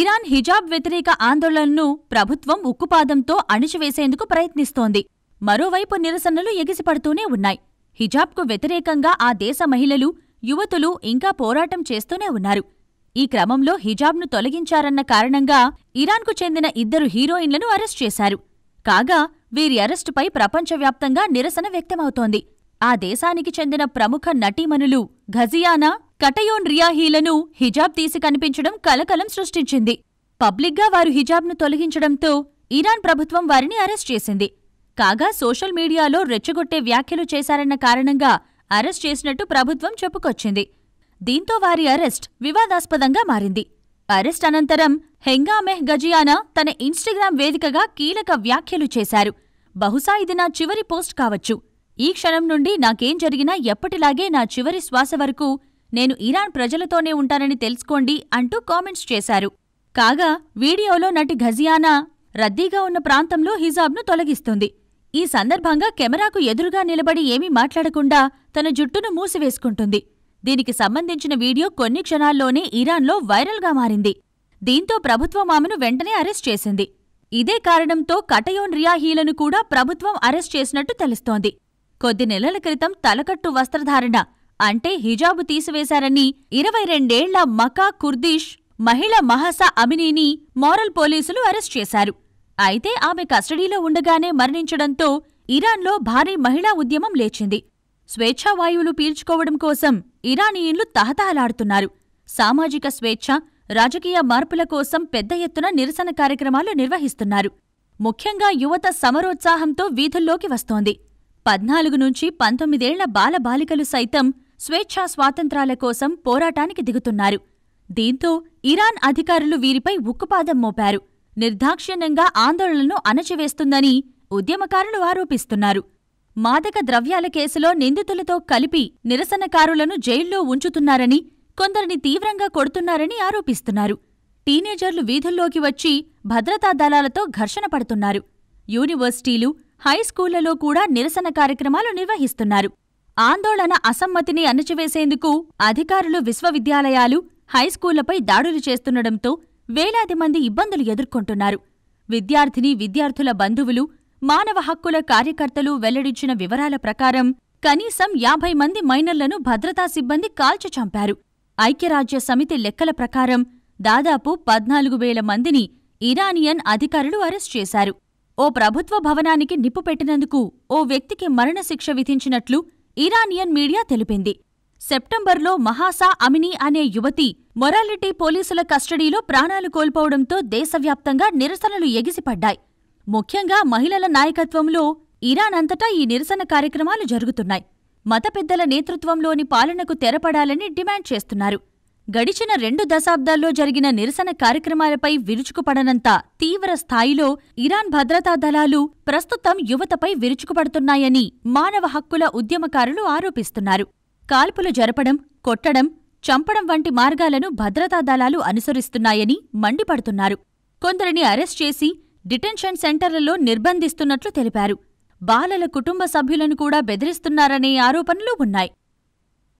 Iran హిజాబ్ వ్యతిరేక ఆందోళనను ప్రభుత్వం ఉక్కుపాదంతో అణిచివేసేందుకు ప్రయత్నిస్తోంది మరోవైపు నిరసనలు ఎగిసిపడుతూనే ఉన్నాయి హిజాబ్కు వ్యతిరేకంగా ఆ దేశ మహిళలు యువతులు ఇంకా పోరాటం చేస్తూనే ఉన్నారు ఈ క్రమంలో హిజాబ్ను తొలగించారన్న కారణంగా ఇరాన్కు చెందిన ఇద్దరు హీరోయిన్లను అరెస్ట్ చేశారు కాగా వీరి అరెస్టుపై ప్రపంచవ్యాప్తంగా నిరసన వ్యక్తమవుతోంది ఆ దేశానికి చెందిన ప్రముఖ నటీమణులు ఘజియానా కటయోన్ రియాహీలను హిజాబ్ తీసి కనిపించడం కలకలం సృష్టించింది పబ్లిక్గా వారు హిజాబ్ను తొలగించడంతో ఇరాన్ ప్రభుత్వం వారిని అరెస్ట్ చేసింది కాగా సోషల్ మీడియాలో రెచ్చగొట్టే వ్యాఖ్యలు చేశారన్న కారణంగా అరెస్ట్ చేసినట్టు ప్రభుత్వం చెప్పుకొచ్చింది దీంతో వారి అరెస్ట్ వివాదాస్పదంగా మారింది అరెస్ట్ అనంతరం హెంగామెహ్ గజియానా తన ఇన్స్టాగ్రామ్ వేదికగా కీలక వ్యాఖ్యలు చేశారు బహుశా ఇది నా చివరి పోస్ట్ కావచ్చు ఈ క్షణం నుండి నాకేం జరిగినా ఎప్పటిలాగే నా చివరి శ్వాస వరకు నేను ఇరాన్ ప్రజలతోనే ఉంటానని తెలుసుకోండి అంటూ కామెంట్స్ చేశారు కాగా వీడియోలో నటి ఘజియానా రద్దీగా ఉన్న ప్రాంతంలో హిజాబ్ను తొలగిస్తుంది ఈ సందర్భంగా కెమెరాకు ఎదురుగా నిలబడి ఏమీ మాట్లాడకుండా తన జుట్టును మూసివేసుకుంటుంది దీనికి సంబంధించిన వీడియో కొన్ని క్షణాల్లోనే ఇరాన్లో వైరల్గా మారింది దీంతో ప్రభుత్వం ఆమెను వెంటనే అరెస్ట్ చేసింది ఇదే కారణంతో కటయోన్ రియాహీలను కూడా ప్రభుత్వం అరెస్ట్ చేసినట్టు తెలుస్తోంది కొద్ది నెలల క్రితం తలకట్టు వస్త్రధారణ అంటే హిజాబు తీసివేశారని ఇరవై రెండేళ్ల మకా కుర్దీష్ మహిళ మహాస అమినీని మోరల్ పోలీసులు అరెస్ట్ చేశారు అయితే ఆమె కస్టడీలో ఉండగానే మరణించడంతో ఇరాన్లో భారీ మహిళా ఉద్యమం లేచింది స్వేచ్ఛావాయువులు పీల్చుకోవడం కోసం ఇరానీయులు తహతహలాడుతున్నారు సామాజిక స్వేచ్ఛ రాజకీయ మార్పుల కోసం పెద్ద ఎత్తున నిరసన కార్యక్రమాలు నిర్వహిస్తున్నారు ముఖ్యంగా యువత సమరోత్సాహంతో వీధుల్లోకి వస్తోంది పద్నాలుగు నుంచి పంతొమ్మిదేళ్ల బాలబాలికలు సైతం స్వేచ్ఛా స్వాతంత్రాల కోసం పోరాటానికి దిగుతున్నారు దీంతో ఇరాన్ అధికారులు వీరిపై ఉక్కుపాదం మోపారు నిర్దాక్షిణ్యంగా ఆందోళనను అణచివేస్తుందని ఉద్యమకారులు ఆరోపిస్తున్నారు మాదక ద్రవ్యాల కేసులో నిందితులతో కలిపి నిరసనకారులను జైల్లో ఉంచుతున్నారని కొందరిని తీవ్రంగా కొడుతున్నారని ఆరోపిస్తున్నారు టీనేజర్లు వీధుల్లోకి వచ్చి భద్రతా దళాలతో ఘర్షణ పడుతున్నారు యూనివర్సిటీలు హైస్కూళ్లలో కూడా నిరసన కార్యక్రమాలు నిర్వహిస్తున్నారు ఆందోళన అసమ్మతిని అణచివేసేందుకు అధికారులు విశ్వవిద్యాలయాలు హైస్కూళ్లపై దాడులు చేస్తుండటంతో వేలాది మంది ఇబ్బందులు ఎదుర్కొంటున్నారు విద్యార్థిని విద్యార్థుల బంధువులు మానవ హక్కుల కార్యకర్తలు వెల్లడించిన వివరాల ప్రకారం కనీసం యాభై మంది మైనర్లను భద్రతా సిబ్బంది కాల్చి చంపారు ఐక్యరాజ్య సమితి లెక్కల ప్రకారం దాదాపు పద్నాలుగు వేల మందిని ఇరానియన్ అధికారులు అరెస్ట్ చేశారు ఓ ప్రభుత్వ భవనానికి నిప్పు పెట్టినందుకు ఓ వ్యక్తికి మరణశిక్ష విధించినట్లు ఇరానియన్ మీడియా తెలిపింది సెప్టెంబర్లో మహాసా అమిని అనే యువతి మొరాలిటీ పోలీసుల కస్టడీలో ప్రాణాలు కోల్పోవడంతో దేశవ్యాప్తంగా నిరసనలు ఎగిసిపడ్డాయి ముఖ్యంగా మహిళల నాయకత్వంలో ఇరాన్ అంతటా ఈ నిరసన కార్యక్రమాలు జరుగుతున్నాయి మత పెద్దల నేతృత్వంలోని పాలనకు తెరపడాలని డిమాండ్ చేస్తున్నారు గడిచిన రెండు దశాబ్దాల్లో జరిగిన నిరసన కార్యక్రమాలపై విరుచుకుపడనంత తీవ్ర స్థాయిలో ఇరాన్ భద్రతా దళాలు ప్రస్తుతం యువతపై విరుచుకుపడుతున్నాయని మానవ హక్కుల ఉద్యమకారులు ఆరోపిస్తున్నారు కాల్పులు జరపడం కొట్టడం చంపడం వంటి మార్గాలను భద్రతా దళాలు అనుసరిస్తున్నాయని మండిపడుతున్నారు కొందరిని అరెస్ట్ చేసి డిటెన్షన్ సెంటర్లలో నిర్బంధిస్తున్నట్లు తెలిపారు బాలల కుటుంబ సభ్యులను కూడా బెదిరిస్తున్నారనే ఆరోపణలు ఉన్నాయి